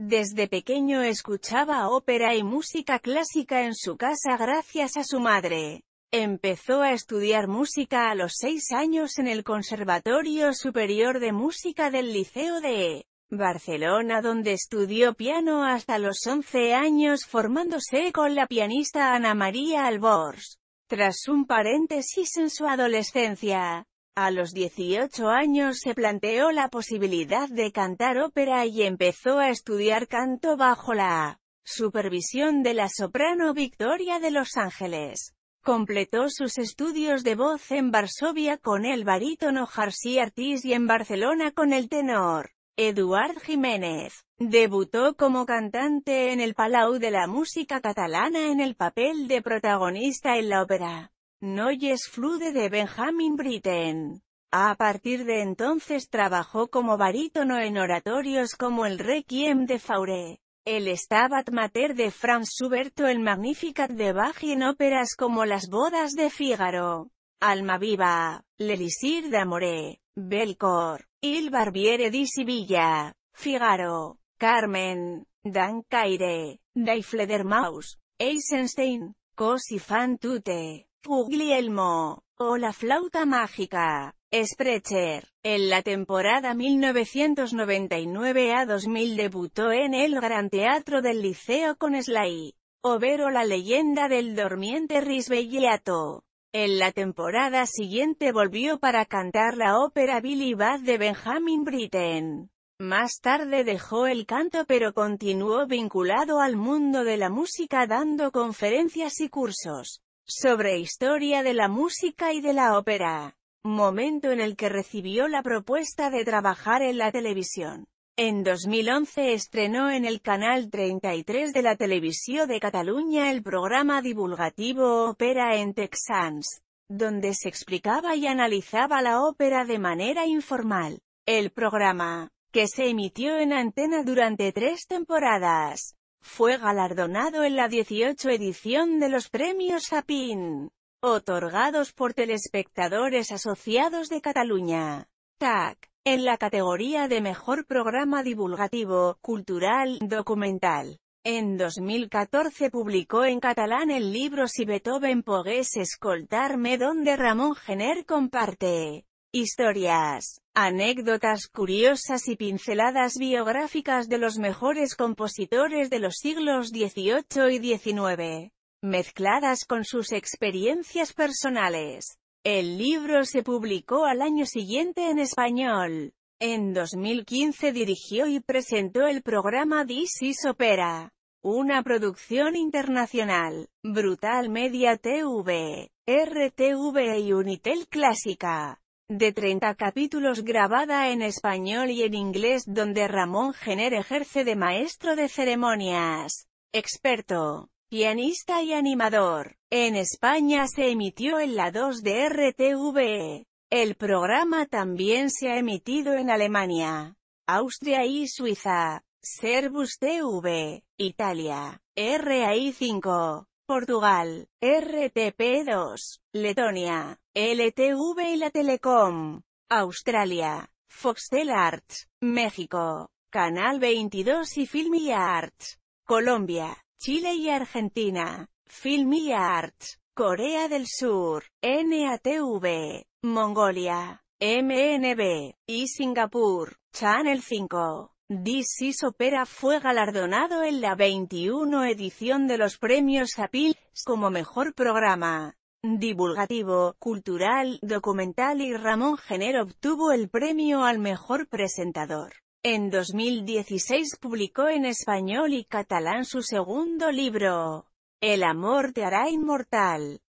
Desde pequeño escuchaba ópera y música clásica en su casa gracias a su madre. Empezó a estudiar música a los seis años en el Conservatorio Superior de Música del Liceo de Barcelona donde estudió piano hasta los 11 años formándose con la pianista Ana María Albors. Tras un paréntesis en su adolescencia, a los 18 años se planteó la posibilidad de cantar ópera y empezó a estudiar canto bajo la supervisión de la soprano Victoria de Los Ángeles. Completó sus estudios de voz en Varsovia con el barítono Jarsi Artis y en Barcelona con el tenor Eduard Jiménez. Debutó como cantante en el Palau de la Música Catalana en el papel de protagonista en la ópera Noyes Flude de Benjamin Britten. A partir de entonces trabajó como barítono en oratorios como el Requiem de Fauré, el Stabat Mater de Franz Schubert el Magnificat de Bach y en óperas como Las Bodas de Fígaro, Alma Viva, L'Elisir d'Amore, Belcor, Il Barbiere di Sivilla, Fígaro, Carmen, Dan Caire, Die Fledermaus, Eisenstein, Così fan tutte. Guglielmo, o La flauta mágica, Sprecher. En la temporada 1999 a 2000 debutó en el Gran Teatro del Liceo con Sly, Overo la leyenda del dormiente Risvegliato. En la temporada siguiente volvió para cantar la ópera Billy Bad de Benjamin Britten. Más tarde dejó el canto pero continuó vinculado al mundo de la música dando conferencias y cursos sobre historia de la música y de la ópera, momento en el que recibió la propuesta de trabajar en la televisión. En 2011 estrenó en el canal 33 de la Televisión de Cataluña el programa divulgativo Ópera en Texans, donde se explicaba y analizaba la ópera de manera informal. El programa, que se emitió en antena durante tres temporadas, fue galardonado en la 18 edición de los premios Sapin, otorgados por telespectadores asociados de Cataluña. TAC, en la categoría de Mejor Programa Divulgativo, Cultural, Documental. En 2014 publicó en catalán el libro Si Beethoven pogués escoltarme donde Ramón Gener comparte Historias, anécdotas curiosas y pinceladas biográficas de los mejores compositores de los siglos XVIII y XIX, mezcladas con sus experiencias personales. El libro se publicó al año siguiente en español. En 2015 dirigió y presentó el programa This is Opera, una producción internacional, Brutal Media TV, RTV y Unitel Clásica de 30 capítulos grabada en español y en inglés donde Ramón Gener ejerce de maestro de ceremonias, experto, pianista y animador. En España se emitió en la 2 de RTVE. El programa también se ha emitido en Alemania, Austria y Suiza, Servus TV, Italia, RAI 5, Portugal, RTP2, Letonia, LTV y la Telecom, Australia, Foxtel Arts, México, Canal 22 y Filmia Arts, Colombia, Chile y Argentina, Filmia Arts, Corea del Sur, NATV, Mongolia, MNB, y Singapur, Channel 5. This is Opera fue galardonado en la 21 edición de los premios Apil, como mejor programa divulgativo, cultural, documental y Ramón Gener obtuvo el premio al mejor presentador. En 2016 publicó en español y catalán su segundo libro, El amor te hará inmortal.